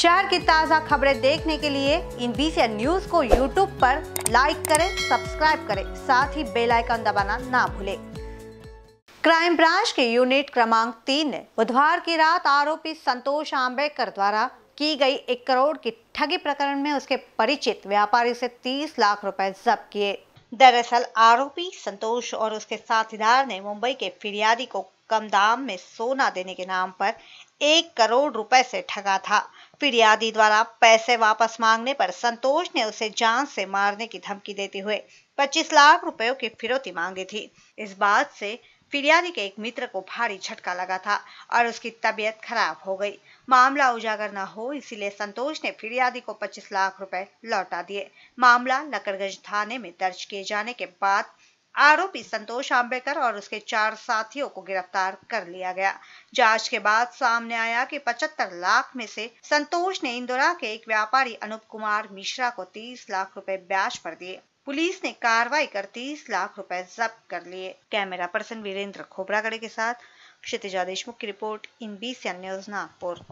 शहर की ताज़ा खबरें देखने के लिए इन बीसी न्यूज को यूट्यूब पर लाइक करें सब्सक्राइब करें साथ ही बेल आइकन दबाना ना भूलें क्राइम ब्रांच के यूनिट क्रमांक तीन ने बुधवार की रात आरोपी संतोष आम्बेकर द्वारा की गई एक करोड़ की ठगी प्रकरण में उसके परिचित व्यापारी से तीस लाख रुपए जब्त किए दरअसल आरोपी संतोष और उसके साथीदार ने मुंबई के फिरियादी को कम दाम में सोना देने के नाम पर एक करोड़ रुपए से ठगा था फिरियादी द्वारा पैसे वापस मांगने पर संतोष ने उसे जान से मारने की धमकी देते हुए 25 लाख रुपयों की फिरौती मांगी थी इस बात से फिरियादी के एक मित्र को भारी झटका लगा था और उसकी तबीयत खराब हो गई मामला उजागर न हो इसीलिए संतोष ने फिरियादी को 25 लाख रुपए लौटा दिए मामला लकड़गंज थाने में दर्ज किए जाने के बाद आरोपी संतोष आम्बेकर और उसके चार साथियों को गिरफ्तार कर लिया गया जांच के बाद सामने आया कि 75 लाख में से संतोष ने इंदौरा के एक व्यापारी अनुप कुमार मिश्रा को 30 लाख रुपए ब्याज पर दिए पुलिस ने कार्रवाई कर तीस लाख रुपए जब्त कर लिए कैमरा पर्सन वीरेंद्र खोबरागड़े के साथ क्षितिजा देशमुख की रिपोर्ट इन एन न्यूज नागपुर